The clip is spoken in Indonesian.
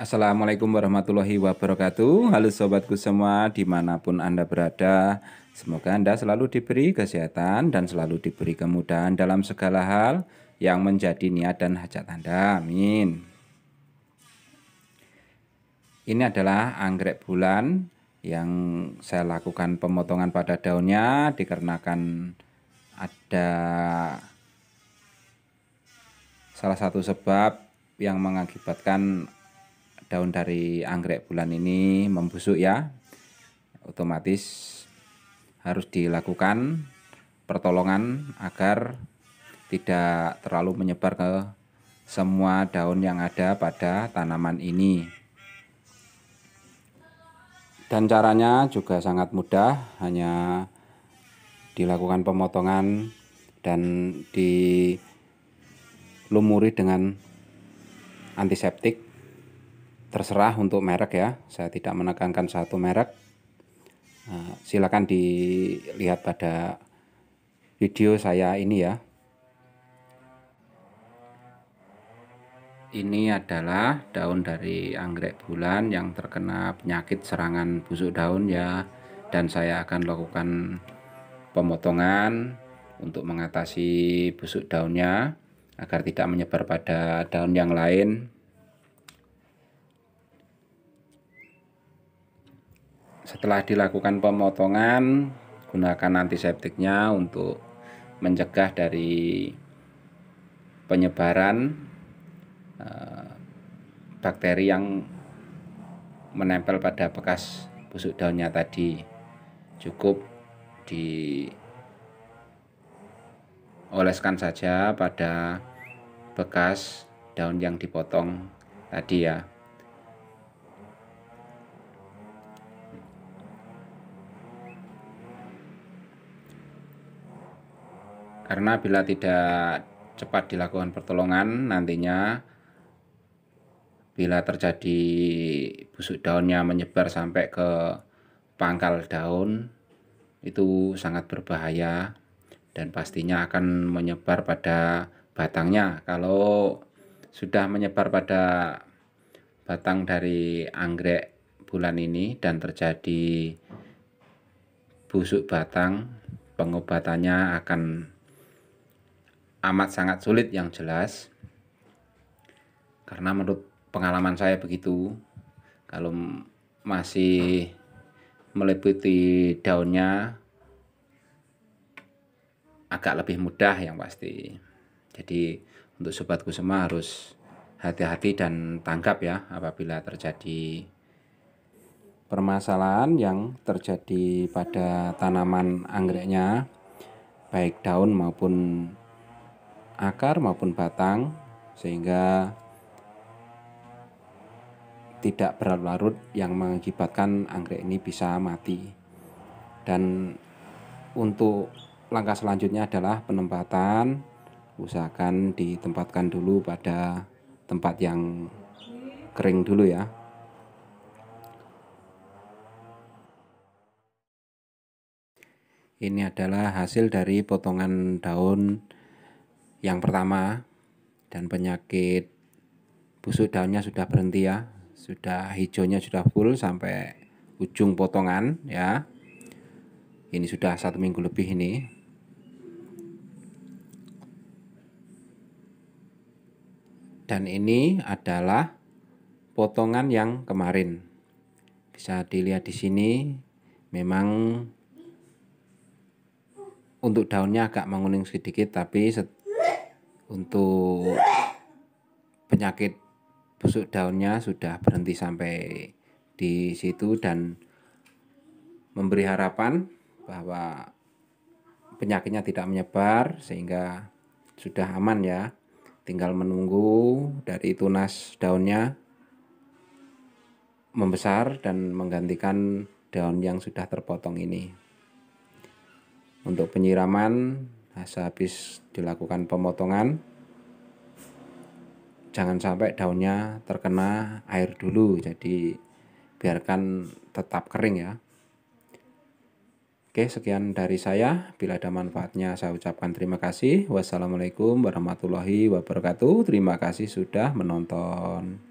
Assalamualaikum warahmatullahi wabarakatuh Halo sobatku semua dimanapun Anda berada Semoga Anda selalu diberi kesehatan dan selalu diberi kemudahan dalam segala hal yang menjadi niat dan hajat Anda Amin Ini adalah anggrek bulan yang saya lakukan pemotongan pada daunnya dikarenakan ada salah satu sebab yang mengakibatkan daun dari anggrek bulan ini membusuk ya otomatis harus dilakukan pertolongan agar tidak terlalu menyebar ke semua daun yang ada pada tanaman ini dan caranya juga sangat mudah hanya dilakukan pemotongan dan dilumuri dengan antiseptik terserah untuk merek ya saya tidak menekankan satu merek eh, silakan dilihat pada video saya ini ya ini adalah daun dari anggrek bulan yang terkena penyakit serangan busuk daun ya dan saya akan lakukan pemotongan untuk mengatasi busuk daunnya agar tidak menyebar pada daun yang lain Setelah dilakukan pemotongan, gunakan antiseptiknya untuk mencegah dari penyebaran eh, bakteri yang menempel pada bekas busuk daunnya tadi. Cukup di oleskan saja pada bekas daun yang dipotong tadi ya. Karena bila tidak cepat dilakukan pertolongan nantinya bila terjadi busuk daunnya menyebar sampai ke pangkal daun itu sangat berbahaya dan pastinya akan menyebar pada batangnya kalau sudah menyebar pada batang dari anggrek bulan ini dan terjadi busuk batang pengobatannya akan amat sangat sulit yang jelas karena menurut pengalaman saya begitu kalau masih meliputi daunnya agak lebih mudah yang pasti jadi untuk sobatku semua harus hati-hati dan tanggap ya apabila terjadi permasalahan yang terjadi pada tanaman anggreknya baik daun maupun akar maupun batang sehingga tidak berlarut-larut yang mengakibatkan anggrek ini bisa mati. Dan untuk langkah selanjutnya adalah penempatan. Usahakan ditempatkan dulu pada tempat yang kering dulu ya. Ini adalah hasil dari potongan daun yang pertama dan penyakit busuk daunnya sudah berhenti ya sudah hijaunya sudah full sampai ujung potongan ya ini sudah satu minggu lebih ini dan ini adalah potongan yang kemarin bisa dilihat di sini memang untuk daunnya agak menguning sedikit tapi untuk penyakit busuk daunnya sudah berhenti sampai di situ dan memberi harapan bahwa penyakitnya tidak menyebar sehingga sudah aman ya tinggal menunggu dari tunas daunnya membesar dan menggantikan daun yang sudah terpotong ini untuk penyiraman Nah, sehabis dilakukan pemotongan, jangan sampai daunnya terkena air dulu. Jadi biarkan tetap kering ya. Oke, sekian dari saya. Bila ada manfaatnya, saya ucapkan terima kasih. Wassalamualaikum warahmatullahi wabarakatuh. Terima kasih sudah menonton.